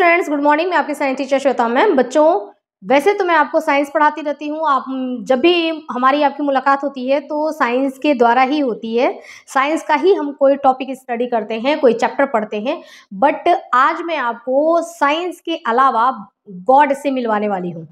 students good morning मैं आपकी science teacher Shweta ma'am बच्चों वैसे तो मैं आपको साइंस पढ़ाती रहती हूँ आप जब भी हमारी आपकी मुलाकात होती है तो साइंस के द्वारा ही होती है साइंस का ही हम कोई टॉपिक स्टडी करते हैं कोई चैप्टर पढ़ते हैं बट आज मैं आपको साइंस के अलावा गॉड से मिलवाने वाली हूँ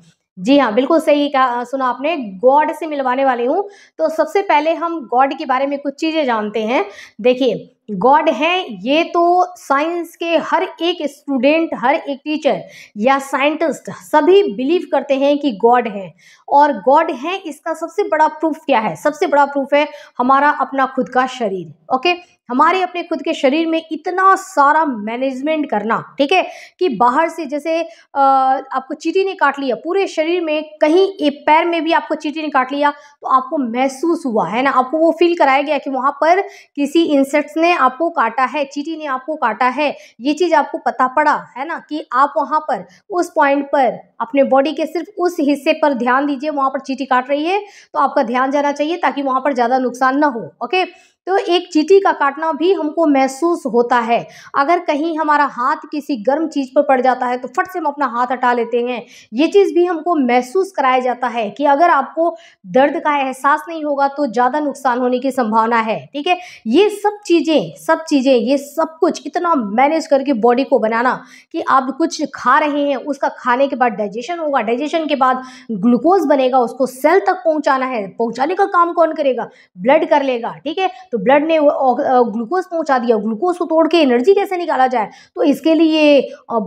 जी हाँ बिल्कुल सही कहा सुना आपने गॉड से मिलवाने वाली हूँ तो सबसे पहले हम गॉड के बारे में कुछ चीज़ें जानते हैं देखिए गॉड है ये तो साइंस के हर एक स्टूडेंट हर एक टीचर या साइंटिस्ट सभी बिलीव करते हैं कि गॉड है और गॉड है इसका सबसे बड़ा प्रूफ क्या है सबसे बड़ा प्रूफ है हमारा अपना खुद का शरीर ओके हमारे अपने खुद के शरीर में इतना सारा मैनेजमेंट करना ठीक है कि बाहर से जैसे आपको चीटी ने काट लिया पूरे शरीर में कहीं एक पैर में भी आपको चीटी ने काट लिया तो आपको महसूस हुआ है ना आपको वो फील कराया गया कि वहाँ पर किसी इंसेक्ट्स ने आपको काटा है चीटी ने आपको काटा है ये चीज़ आपको पता पड़ा है ना कि आप वहाँ पर उस पॉइंट पर अपने बॉडी के सिर्फ उस हिस्से पर ध्यान दीजिए वहाँ पर चीटी काट रही है तो आपका ध्यान जाना चाहिए ताकि वहाँ पर ज़्यादा नुकसान ना हो ओके तो एक चीटी का काटना भी हमको महसूस होता है अगर कहीं हमारा हाथ किसी गर्म चीज़ पर पड़ जाता है तो फट से हम अपना हाथ हटा लेते हैं ये चीज़ भी हमको महसूस कराया जाता है कि अगर आपको दर्द का एहसास नहीं होगा तो ज़्यादा नुकसान होने की संभावना है ठीक है ये सब चीज़ें सब चीज़ें ये सब कुछ इतना मैनेज करके बॉडी को बनाना कि आप कुछ खा रहे हैं उसका खाने के बाद डाइजेशन होगा डाइजेशन के बाद ग्लूकोज बनेगा उसको सेल तक पहुँचाना है पहुँचाने का काम कौन करेगा ब्लड कर लेगा ठीक है तो तो ब्लड ने ग्लूकोज पहुंचा दिया ग्लूकोज को तोड़ के एनर्जी कैसे निकाला जाए तो इसके लिए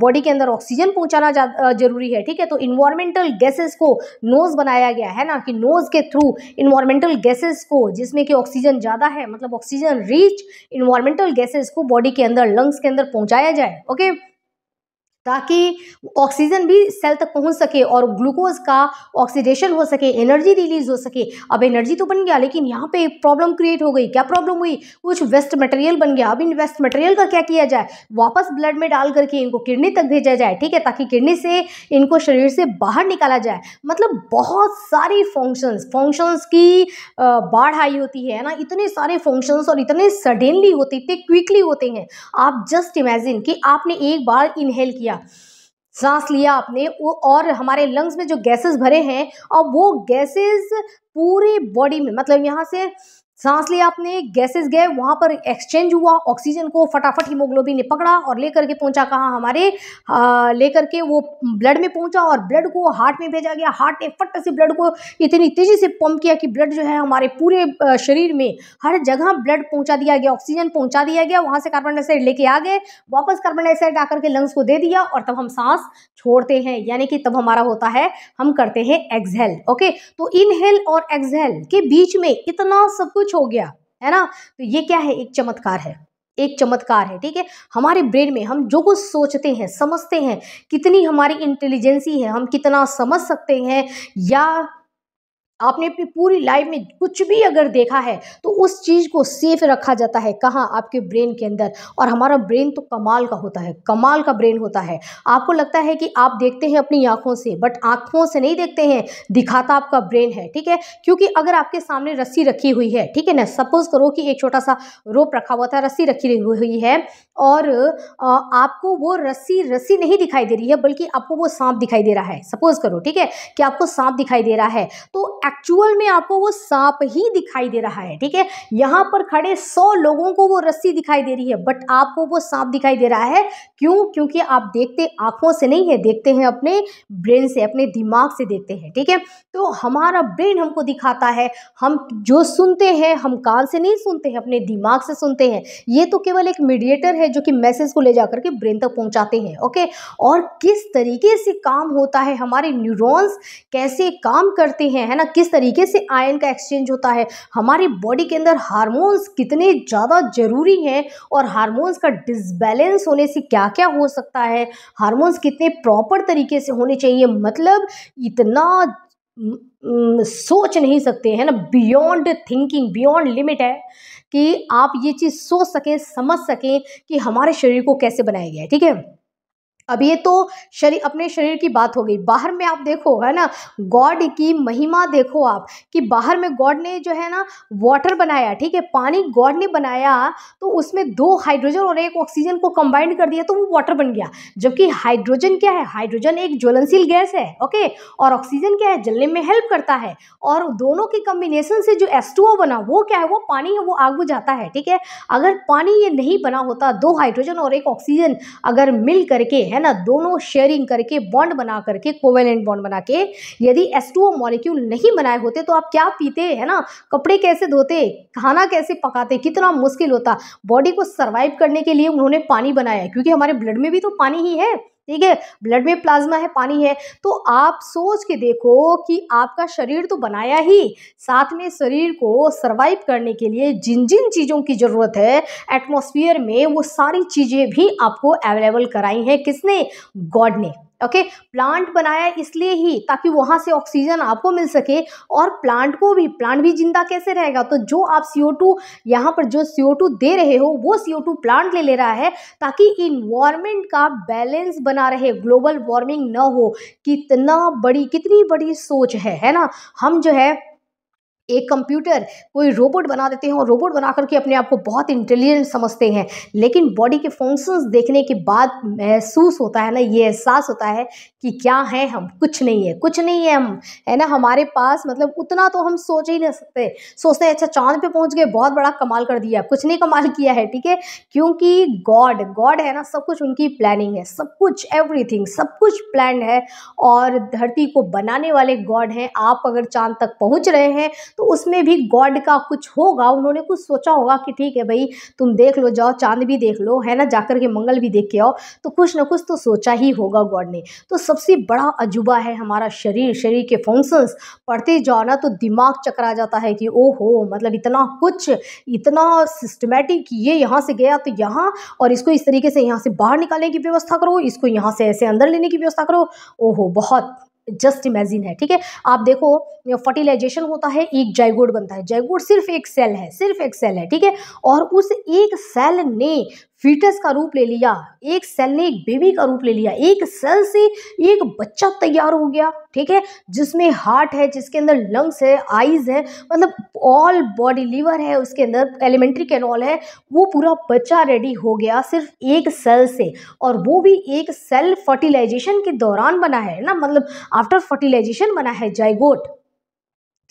बॉडी के अंदर ऑक्सीजन पहुंचाना जरूरी है ठीक है तो इन्वायरमेंटल गैसेस को नोज बनाया गया है ना कि नोज के थ्रू इन्वायरमेंटल गैसेस को जिसमें कि ऑक्सीजन ज़्यादा है मतलब ऑक्सीजन रिच इन्वायरमेंटल गैसेज को बॉडी के अंदर लंग्स के अंदर पहुँचाया जाए ओके ताकि ऑक्सीजन भी सेल तक पहुंच सके और ग्लूकोज का ऑक्सीडेशन हो सके एनर्जी रिलीज हो सके अब एनर्जी तो बन गया लेकिन यहाँ पे प्रॉब्लम क्रिएट हो गई क्या प्रॉब्लम हुई कुछ वेस्ट मटेरियल बन गया अब इन वेस्ट मटेरियल का क्या किया जाए वापस ब्लड में डाल करके इनको किडनी तक भेजा जाए ठीक है ताकि किडनी से इनको शरीर से बाहर निकाला जाए मतलब बहुत सारी फंक्शंस फंक्शंस की बाढ़ आई होती है ना इतने सारे फंक्शंस और इतने सडनली होते इतने क्विकली होते हैं आप जस्ट इमेजिन कि आपने एक बार इनहेल किया लिया सांस लिया आपने और हमारे लंग्स में जो गैसेस भरे हैं और वो गैसेस पूरे बॉडी में मतलब यहाँ से सांस लिया आपने गैसेस गए वहाँ पर एक्सचेंज हुआ ऑक्सीजन को फटाफट हीमोग्लोबिन ने पकड़ा और लेकर के पहुँचा कहाँ हमारे लेकर के वो ब्लड में पहुँचा और ब्लड को हार्ट में भेजा गया हार्ट ने फट से ब्लड को इतनी तेज़ी से पंप किया कि ब्लड जो है हमारे पूरे शरीर में हर जगह ब्लड पहुँचा दिया गया ऑक्सीजन पहुँचा दिया गया वहाँ से कार्बन डाइऑक्साइड लेके आ गए वापस कार्बन डाइऑक्साइड आकर के लंग्स को दे दिया और तब हम सांस छोड़ते हैं यानी कि तब हमारा होता है हम करते हैं एक्सहेल ओके तो इनहेल और एक्सहेल के बीच में इतना सब कुछ कुछ हो गया है ना तो ये क्या है एक चमत्कार है एक चमत्कार है ठीक है हमारे ब्रेन में हम जो कुछ सोचते हैं समझते हैं कितनी हमारी इंटेलिजेंसी है हम कितना समझ सकते हैं या आपने अपनी पूरी लाइफ में कुछ भी अगर देखा है तो उस चीज़ को सेफ रखा जाता है कहाँ आपके ब्रेन के अंदर और हमारा ब्रेन तो कमाल का होता है कमाल का ब्रेन होता है आपको लगता है कि आप देखते हैं अपनी आँखों से बट आँखों से नहीं देखते हैं दिखाता आपका ब्रेन है ठीक है क्योंकि अगर आपके सामने रस्सी रखी हुई है ठीक है ना सपोज करो कि एक छोटा सा रोप रखा हुआ था रस्सी रखी हुई है और आपको वो रस्सी रस्सी नहीं दिखाई दे रही है बल्कि आपको वो सांप दिखाई दे रहा है सपोज करो ठीक है कि आपको सांप दिखाई दे रहा है तो एक्चुअल में आपको वो सांप ही दिखाई दे रहा है ठीक है यहां पर खड़े सौ लोगों को वो रस्सी दिखाई दे रही है बट आपको वो सांप दिखाई दे रहा है क्यों क्योंकि आप देखते आंखों से नहीं है देखते हैं अपने ब्रेन से अपने दिमाग से देखते हैं ठीक है तो हमारा ब्रेन हमको दिखाता है हम जो सुनते हैं हम कान से नहीं सुनते हैं अपने दिमाग से सुनते हैं ये तो केवल एक मीडिएटर है जो कि मैसेज को ले जाकर के ब्रेन तक पहुंचाते हैं ओके और किस तरीके से काम होता है हमारे न्यूरॉन्स कैसे काम करते हैं है ना किस तरीके से आयन का एक्सचेंज होता है हमारी बॉडी के अंदर हारमोन्स कितने ज़्यादा ज़रूरी हैं और हारमोन्स का डिसबैलेंस होने से क्या क्या हो सकता है हारमोन्स कितने प्रॉपर तरीके से होने चाहिए मतलब इतना सोच नहीं सकते हैं ना बियॉन्ड थिंकिंग बियॉन्ड लिमिट है कि आप ये चीज़ सोच सकें समझ सकें कि हमारे शरीर को कैसे बनाया गया है ठीक है अब ये तो शरीर अपने शरीर की बात हो गई बाहर में आप देखो है ना गॉड की महिमा देखो आप कि बाहर में गॉड ने जो है ना वाटर बनाया ठीक है पानी गॉड ने बनाया तो उसमें दो हाइड्रोजन और एक ऑक्सीजन को कंबाइंड कर दिया तो वो वाटर बन गया जबकि हाइड्रोजन क्या है हाइड्रोजन एक ज्वलनशील गैस है ओके और ऑक्सीजन क्या है जलने में हेल्प करता है और दोनों के कम्बिनेशन से जो एस बना वो क्या है वो पानी है वो आग बुझाता है ठीक है अगर पानी ये नहीं बना होता दो हाइड्रोजन और एक ऑक्सीजन अगर मिल करके है ना दोनों शेयरिंग करके बॉन्ड बना करके कोवेलेंट बॉन्ड बना के यदि एस टू ओ मॉलिक्यूल नहीं बनाए होते तो आप क्या पीते है ना कपड़े कैसे धोते खाना कैसे पकाते कितना मुश्किल होता बॉडी को सर्वाइव करने के लिए उन्होंने पानी बनाया क्योंकि हमारे ब्लड में भी तो पानी ही है ठीक है ब्लड में प्लाज्मा है पानी है तो आप सोच के देखो कि आपका शरीर तो बनाया ही साथ में शरीर को सर्वाइव करने के लिए जिन जिन चीज़ों की ज़रूरत है एटमोसफियर में वो सारी चीज़ें भी आपको अवेलेबल कराई हैं किसने गॉड ने ओके प्लांट बनाया इसलिए ही ताकि वहाँ से ऑक्सीजन आपको मिल सके और प्लांट को भी प्लांट भी जिंदा कैसे रहेगा तो जो आप सीओ टू यहाँ पर जो सी ओ टू दे रहे हो वो सी ओ टू प्लांट ले ले रहा है ताकि इन्वायरमेंट का बैलेंस बना रहे ग्लोबल वार्मिंग ना हो कितना बड़ी कितनी बड़ी सोच है है ना हम जो है एक कंप्यूटर कोई रोबोट बना देते हैं और रोबोट बना करके अपने आप को बहुत इंटेलिजेंट समझते हैं लेकिन बॉडी के फंक्शंस देखने के बाद महसूस होता है ना ये एहसास होता है कि क्या है हम कुछ नहीं है कुछ नहीं है हम है ना हमारे पास मतलब उतना तो हम सोच ही नहीं सकते सोचते हैं अच्छा चांद पे पहुंच गए बहुत बड़ा कमाल कर दिया कुछ नहीं कमाल किया है ठीक है क्योंकि गॉड गॉड है ना सब कुछ उनकी प्लानिंग है सब कुछ एवरी सब कुछ प्लान है और धरती को बनाने वाले गॉड हैं आप अगर चांद तक पहुँच रहे हैं तो उसमें भी गॉड का कुछ होगा उन्होंने कुछ सोचा होगा कि ठीक है भाई तुम देख लो जाओ चांद भी देख लो है ना जाकर के मंगल भी देख के आओ तो कुछ ना कुछ तो सोचा ही होगा गॉड ने तो सबसे बड़ा अजूबा है हमारा शरीर शरीर के फंक्शंस पढ़ते जाओ ना तो दिमाग चकरा जाता है कि ओहो हो मतलब इतना कुछ इतना सिस्टमेटिक ये यहाँ से गया तो यहाँ और इसको इस तरीके से यहाँ से बाहर निकालने की व्यवस्था करो इसको यहाँ से ऐसे अंदर लेने की व्यवस्था करो ओहो बहुत जस्ट इमेजिन है ठीक है आप देखो फर्टिलाइजेशन होता है एक जयगोड बनता है जयगोड सिर्फ एक सेल है सिर्फ एक सेल है ठीक है और उस एक सेल ने फीटस का रूप ले लिया एक सेल ने एक बेबी का रूप ले लिया एक सेल से एक बच्चा तैयार हो गया ठीक है जिसमें हार्ट है जिसके अंदर लंग्स है आईज है मतलब ऑल बॉडी लीवर है उसके अंदर एलिमेंट्री कैनॉल है वो पूरा बच्चा रेडी हो गया सिर्फ एक सेल से और वो भी एक सेल फर्टिलाइजेशन के दौरान बना है ना मतलब आफ्टर फर्टिलाइजेशन बना है जाइगोट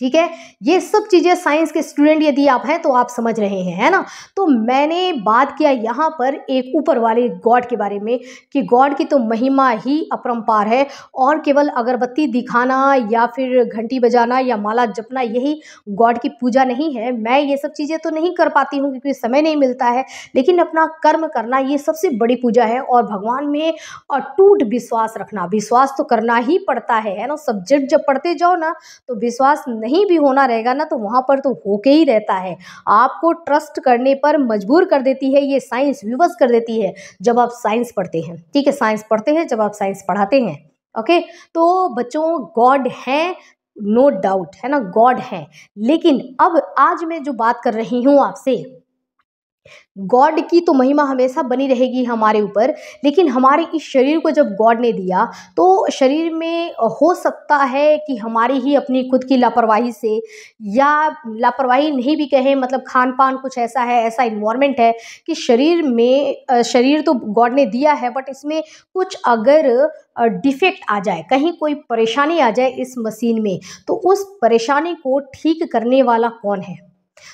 ठीक है ये सब चीज़ें साइंस के स्टूडेंट यदि आप हैं तो आप समझ रहे हैं है ना तो मैंने बात किया यहाँ पर एक ऊपर वाले गॉड के बारे में कि गॉड की तो महिमा ही अपरम्पार है और केवल अगरबत्ती दिखाना या फिर घंटी बजाना या माला जपना यही गॉड की पूजा नहीं है मैं ये सब चीज़ें तो नहीं कर पाती हूँ क्योंकि समय नहीं मिलता है लेकिन अपना कर्म करना ये सबसे बड़ी पूजा है और भगवान में अटूट विश्वास रखना विश्वास तो करना ही पड़ता है है ना सब्जेक्ट जब पढ़ते जाओ ना तो विश्वास नहीं कहीं भी होना रहेगा ना तो वहाँ पर तो होके ही रहता है आपको ट्रस्ट करने पर मजबूर कर देती है ये साइंस विवश कर देती है जब आप साइंस पढ़ते हैं ठीक है साइंस पढ़ते हैं जब आप साइंस पढ़ाते हैं ओके तो बच्चों गॉड है नो डाउट है ना गॉड है लेकिन अब आज मैं जो बात कर रही हूँ आपसे गॉड की तो महिमा हमेशा बनी रहेगी हमारे ऊपर लेकिन हमारे इस शरीर को जब गॉड ने दिया तो शरीर में हो सकता है कि हमारी ही अपनी खुद की लापरवाही से या लापरवाही नहीं भी कहें मतलब खान पान कुछ ऐसा है ऐसा इन्वामेंट है कि शरीर में शरीर तो गॉड ने दिया है बट इसमें कुछ अगर डिफेक्ट आ जाए कहीं कोई परेशानी आ जाए इस मशीन में तो उस परेशानी को ठीक करने वाला कौन है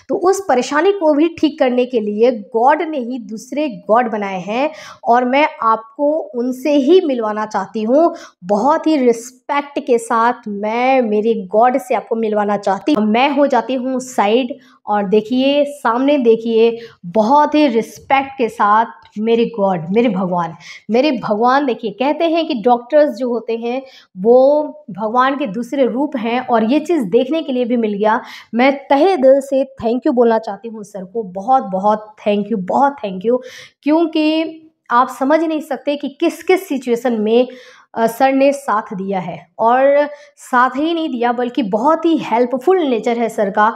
तो उस परेशानी को भी ठीक करने के लिए गॉड ने ही दूसरे गॉड बनाए हैं और मैं आपको उनसे ही मिलवाना चाहती हूँ बहुत ही रिस्प रिस्पेक्ट के साथ मैं मेरे गॉड से आपको मिलवाना चाहती हूँ मैं हो जाती हूँ साइड और देखिए सामने देखिए बहुत ही रिस्पेक्ट के साथ मेरे गॉड मेरे भगवान मेरे भगवान देखिए कहते हैं कि डॉक्टर्स जो होते हैं वो भगवान के दूसरे रूप हैं और ये चीज़ देखने के लिए भी मिल गया मैं तहे दिल से थैंक यू बोलना चाहती हूँ सर को बहुत बहुत थैंक यू बहुत थैंक यू क्योंकि आप समझ नहीं सकते कि किस किस सिचुएशन में सर ने साथ दिया है और साथ ही नहीं दिया बल्कि बहुत ही हेल्पफुल नेचर है सर का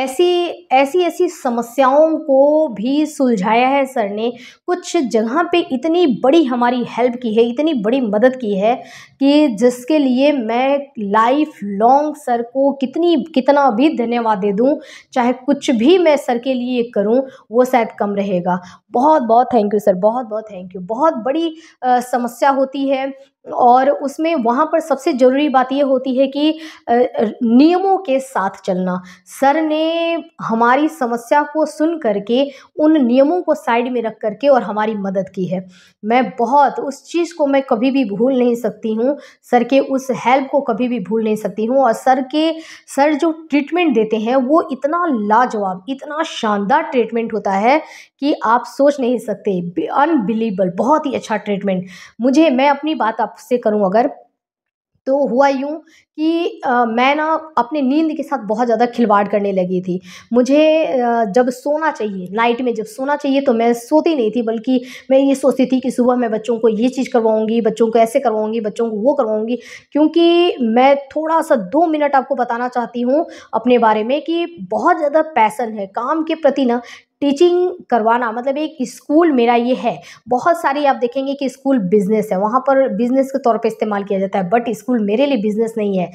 ऐसी ऐसी ऐसी समस्याओं को भी सुलझाया है सर ने कुछ जगह पे इतनी बड़ी हमारी हेल्प की है इतनी बड़ी मदद की है कि जिसके लिए मैं लाइफ लॉन्ग सर को कितनी कितना भी धन्यवाद दे दूँ चाहे कुछ भी मैं सर के लिए करूँ वो शायद कम रहेगा बहुत बहुत थैंक यू सर बहुत बहुत थैंक यू बहुत बड़ी आ, समस्या होती है और उसमें वहाँ पर सबसे ज़रूरी बात ये होती है कि नियमों के साथ चलना सर ने हमारी समस्या को सुन करके उन नियमों को साइड में रख करके और हमारी मदद की है मैं बहुत उस चीज़ को मैं कभी भी भूल नहीं सकती हूँ सर के उस हेल्प को कभी भी भूल नहीं सकती हूँ और सर के सर जो ट्रीटमेंट देते हैं वो इतना लाजवाब इतना शानदार ट्रीटमेंट होता है कि आप सोच नहीं सकते अनबिलीबल बहुत ही अच्छा ट्रीटमेंट मुझे मैं अपनी बात आप से करूँ अगर तो हुआ यूँ कि आ, मैं ना अपने नींद के साथ बहुत ज़्यादा खिलवाड़ करने लगी थी मुझे आ, जब सोना चाहिए नाइट में जब सोना चाहिए तो मैं सोती नहीं थी बल्कि मैं ये सोचती थी कि सुबह मैं बच्चों को ये चीज़ करवाऊंगी बच्चों को ऐसे करवाऊंगी बच्चों को वो करवाऊंगी क्योंकि मैं थोड़ा सा दो मिनट आपको बताना चाहती हूँ अपने बारे में कि बहुत ज़्यादा पैसन है काम के प्रति ना टीचिंग करवाना मतलब एक स्कूल मेरा ये है बहुत सारी आप देखेंगे कि स्कूल बिजनेस है वहाँ पर बिजनेस के तौर पे इस्तेमाल किया जाता है बट स्कूल मेरे लिए बिजनेस नहीं है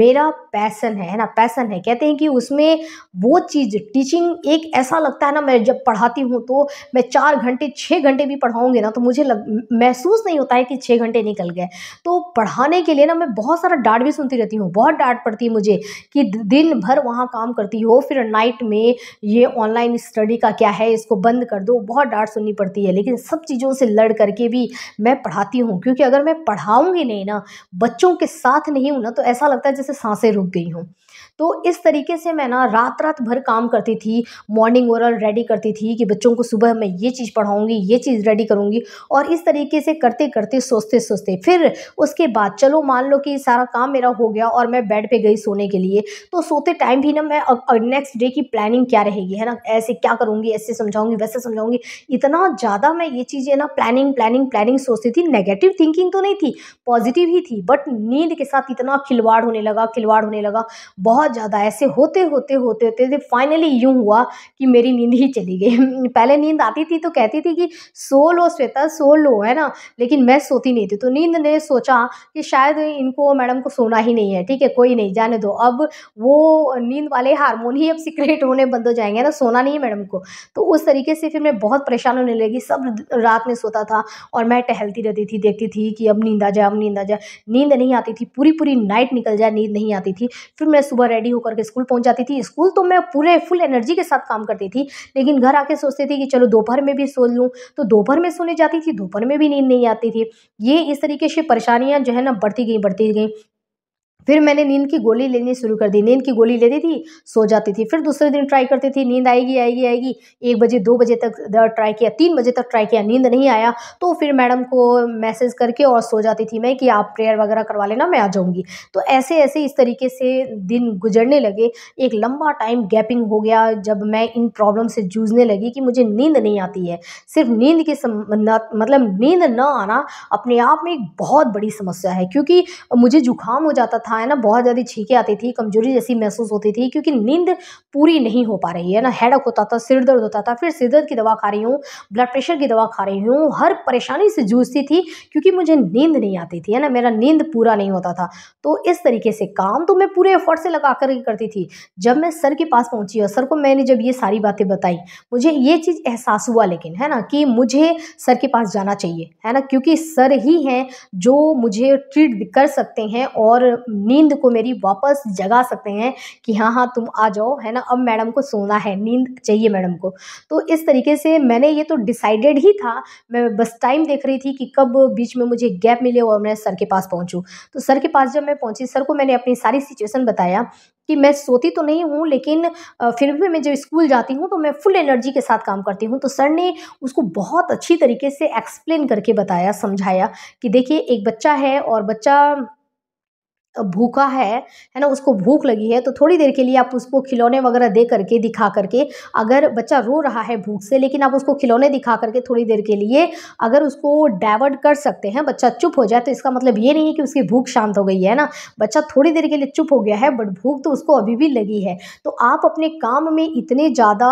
मेरा पैसन है है ना पैसन है कहते हैं कि उसमें वो चीज़ टीचिंग एक ऐसा लगता है ना मैं जब पढ़ाती हूँ तो मैं चार घंटे छः घंटे भी पढ़ाऊँगी ना तो मुझे लग महसूस नहीं होता है कि छः घंटे निकल गए तो पढ़ाने के लिए ना मैं बहुत सारा डांट भी सुनती रहती हूँ बहुत डांट पड़ती है मुझे कि दिन भर वहाँ काम करती हो फिर नाइट में ये ऑनलाइन स्टडी का का क्या है इसको बंद कर दो बहुत डांट सुननी पड़ती है लेकिन सब चीज़ों से लड़ करके भी मैं पढ़ाती हूँ क्योंकि अगर मैं पढ़ाऊँगी नहीं ना बच्चों के साथ नहीं हूँ ना तो ऐसा लगता है जैसे सांसें रुक गई हूँ तो इस तरीके से मैं ना रात रात भर काम करती थी मॉर्निंग ओरल रेडी करती थी कि बच्चों को सुबह मैं ये चीज़ पढ़ाऊँगी ये चीज़ रेडी करूँगी और इस तरीके से करते करते सोचते सोचते फिर उसके बाद चलो मान लो कि सारा काम मेरा हो गया और मैं बेड पे गई सोने के लिए तो सोते टाइम भी ना मैं नेक्स्ट डे की प्लानिंग क्या रहेगी है ना ऐसे क्या करूँगी समझाऊंगी ऐसे समझाऊंगी वैसे समझाऊंगी इतना ज़्यादा मैं ये चीज़ें ना प्लानिंग प्लानिंग प्लानिंग सोचती थी नेगेटिव थिंकिंग तो नहीं थी पॉजिटिव ही थी बट नींद के साथ इतना खिलवाड़ होने लगा खिलवाड़ होने लगा बहुत ज़्यादा ऐसे होते होते होते होते फाइनली यूँ हुआ कि मेरी नींद ही चली गई पहले नींद आती थी तो कहती थी कि सो लो श्वेता सो लो है ना लेकिन मैं सोती नहीं थी तो नींद ने सोचा कि शायद इनको मैडम को सोना ही नहीं है ठीक है कोई नहीं जाने दो अब वो नींद वाले हार्मोन ही अब सिक्रेट होने बंद हो जाएंगे ना सोना नहीं है मैडम को तो उस तरीके से फिर मैं बहुत परेशान होने लगी सब रात में सोता था और मैं टहलती रहती थी देखती थी कि अब नींद आ जाए अब नींद आ जाए नींद नहीं आती थी पूरी पूरी नाइट निकल जाए नींद नहीं आती थी फिर मैं सुबह रेडी होकर के स्कूल पहुँच जाती थी स्कूल तो मैं पूरे फुल एनर्जी के साथ काम करती थी लेकिन घर आके सोचती थी कि चलो दोपहर में भी सो लूँ तो दोपहर में सोने जाती थी दोपहर में भी नींद नहीं आती थी ये इस तरीके से परेशानियाँ जो है ना बढ़ती गई बढ़ती गई फिर मैंने नींद की गोली लेनी शुरू कर दी नींद की गोली लेती थी सो जाती थी फिर दूसरे दिन ट्राई करती थी नींद आएगी आएगी आएगी एक बजे दो बजे तक ट्राई किया तीन बजे तक ट्राई किया नींद नहीं आया तो फिर मैडम को मैसेज करके और सो जाती थी मैं कि आप प्रेयर वगैरह करवा लेना मैं आ जाऊँगी तो ऐसे ऐसे इस तरीके से दिन गुजरने लगे एक लंबा टाइम गैपिंग हो गया जब मैं इन प्रॉब्लम से जूझने लगी कि मुझे नींद नहीं आती है सिर्फ नींद के मतलब नींद न आना अपने आप में एक बहुत बड़ी समस्या है क्योंकि मुझे जुकाम हो जाता था था है ना बहुत ज़्यादा छीके आती थी कमजोरी जैसी महसूस होती थी क्योंकि नींद पूरी नहीं हो पा रही है ना हेडक होता था सिर दर्द होता था फिर सिर दर्द की दवा खा रही हूँ ब्लड प्रेशर की दवा खा रही हूँ हर परेशानी से जूझती थी क्योंकि मुझे नींद नहीं आती थी है ना मेरा नींद पूरा नहीं होता था तो इस तरीके से काम तो मैं पूरे एफर्ट से लगा कर करती थी जब मैं सर के पास पहुँची और सर को मैंने जब ये सारी बातें बताई मुझे ये चीज़ एहसास हुआ लेकिन है ना कि मुझे सर के पास जाना चाहिए है ना क्योंकि सर ही हैं जो मुझे ट्रीट कर सकते हैं और नींद को मेरी वापस जगा सकते हैं कि हाँ हाँ तुम आ जाओ है ना अब मैडम को सोना है नींद चाहिए मैडम को तो इस तरीके से मैंने ये तो डिसाइडेड ही था मैं बस टाइम देख रही थी कि कब बीच में मुझे गैप मिले और मैं सर के पास पहुँचूँ तो सर के पास जब मैं पहुँची सर को मैंने अपनी सारी सिचुएसन बताया कि मैं सोती तो नहीं हूँ लेकिन फिर भी मैं जब स्कूल जाती हूँ तो मैं फुल एनर्जी के साथ काम करती हूँ तो सर ने उसको बहुत अच्छी तरीके से एक्सप्लेन करके बताया समझाया कि देखिए एक बच्चा है और बच्चा भूखा है है ना उसको भूख लगी है तो थोड़ी देर के लिए आप उसको खिलौने वगैरह दे करके दिखा करके अगर बच्चा रो रहा है भूख से लेकिन आप उसको खिलौने दिखा करके थोड़ी देर के लिए अगर उसको डाइवर्ट कर सकते हैं बच्चा चुप हो जाए तो इसका मतलब ये नहीं है कि उसकी भूख शांत हो गई है ना बच्चा थोड़ी देर के लिए चुप हो गया है बट भूख तो उसको अभी भी लगी है तो आप अपने काम में इतने ज़्यादा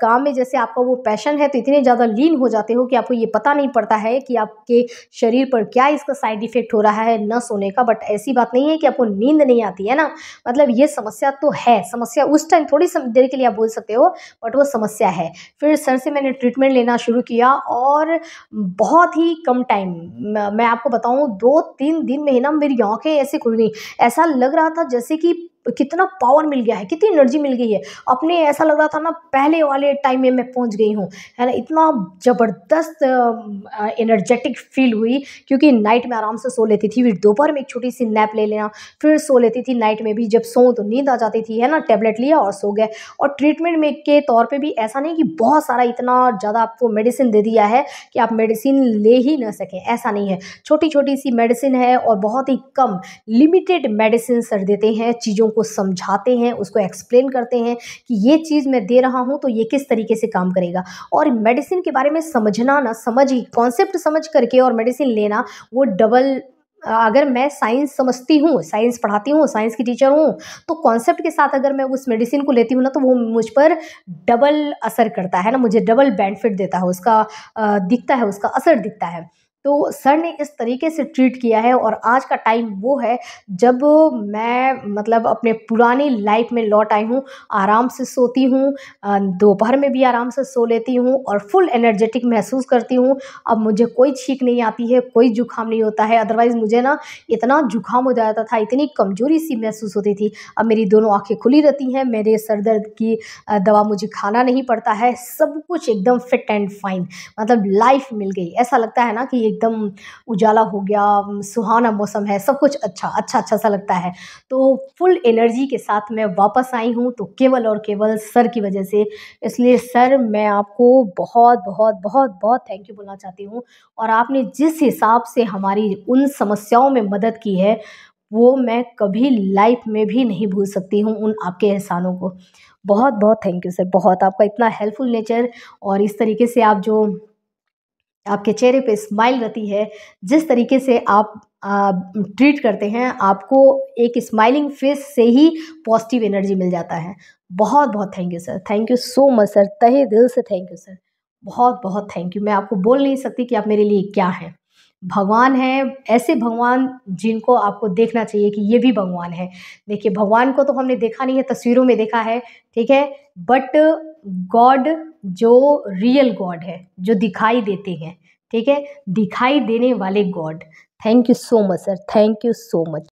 काम में जैसे आपका वो पैशन है तो इतने ज़्यादा लीन हो जाते हो कि आपको ये पता नहीं पड़ता है कि आपके शरीर पर क्या इसका साइड इफ़ेक्ट हो रहा है न सोने का बट ऐसी बात नहीं है कि आपको नींद नहीं आती है ना मतलब ये समस्या तो है समस्या उस टाइम थोड़ी देर के लिए आप बोल सकते हो बट वो समस्या है फिर सर से मैंने ट्रीटमेंट लेना शुरू किया और बहुत ही कम टाइम मैं आपको बताऊँ दो तीन दिन में ही ना मेरी आँखें ऐसे खुल गई ऐसा लग रहा था जैसे कि कितना पावर मिल गया है कितनी एनर्जी मिल गई है अपने ऐसा लग रहा था ना पहले वाले टाइम में मैं पहुंच गई हूँ है ना इतना ज़बरदस्त एनर्जेटिक फील हुई क्योंकि नाइट में आराम से सो लेती थी फिर दोपहर में एक छोटी सी नैप ले लेना फिर सो लेती थी नाइट में भी जब सो तो नींद आ जाती थी है ना टेबलेट लिया और सो गए और ट्रीटमेंट में के तौर पर भी ऐसा नहीं कि बहुत सारा इतना ज़्यादा आपको मेडिसिन दे दिया है कि आप मेडिसिन ले ही ना सकें ऐसा नहीं है छोटी छोटी सी मेडिसिन है और बहुत ही कम लिमिटेड मेडिसिन सर देते हैं चीज़ों को को समझाते हैं उसको एक्सप्लेन करते हैं कि ये चीज़ मैं दे रहा हूँ तो ये किस तरीके से काम करेगा और मेडिसिन के बारे में समझना ना समझ ही कॉन्सेप्ट समझ करके और मेडिसिन लेना वो डबल अगर मैं साइंस समझती हूँ साइंस पढ़ाती हूँ साइंस की टीचर हूँ तो कॉन्सेप्ट के साथ अगर मैं उस मेडिसिन को लेती हूँ ना तो वो मुझ पर डबल असर करता है ना मुझे डबल बेनिफिट देता है उसका दिखता है उसका असर दिखता है तो सर ने इस तरीके से ट्रीट किया है और आज का टाइम वो है जब मैं मतलब अपने पुरानी लाइफ में लौट आई हूँ आराम से सोती हूँ दोपहर में भी आराम से सो लेती हूँ और फुल एनर्जेटिक महसूस करती हूँ अब मुझे कोई छींक नहीं आती है कोई जुकाम नहीं होता है अदरवाइज़ मुझे ना इतना जुकाम हो जाता था इतनी कमजोरी सी महसूस होती थी अब मेरी दोनों आँखें खुली रहती हैं मेरे सर दर्द की दवा मुझे खाना नहीं पड़ता है सब कुछ एकदम फिट एंड फाइन मतलब लाइफ मिल गई ऐसा लगता है ना कि एकदम उजाला हो गया सुहाना मौसम है सब कुछ अच्छा अच्छा अच्छा सा लगता है तो फुल एनर्जी के साथ मैं वापस आई हूँ तो केवल और केवल सर की वजह से इसलिए सर मैं आपको बहुत बहुत बहुत बहुत थैंक यू बोलना चाहती हूँ और आपने जिस हिसाब से हमारी उन समस्याओं में मदद की है वो मैं कभी लाइफ में भी नहीं भूल सकती हूँ उन आपके एहसानों को बहुत बहुत थैंक यू सर बहुत आपका इतना हेल्पफुल नेचर और इस तरीके से आप जो आपके चेहरे पे स्माइल रहती है जिस तरीके से आप ट्रीट करते हैं आपको एक स्माइलिंग फेस से ही पॉजिटिव एनर्जी मिल जाता है बहुत बहुत thank you sir thank you so much sir तहे दिल से थैंक यू सर बहुत बहुत थैंक यू मैं आपको बोल नहीं सकती कि आप मेरे लिए क्या हैं भगवान हैं ऐसे भगवान जिनको आपको देखना चाहिए कि ये भी भगवान है देखिए भगवान को तो हमने देखा नहीं है तस्वीरों में देखा है ठीक है बट गॉड जो रियल गॉड है जो दिखाई देते हैं ठीक है दिखाई देने वाले god thank you so much sir thank you so much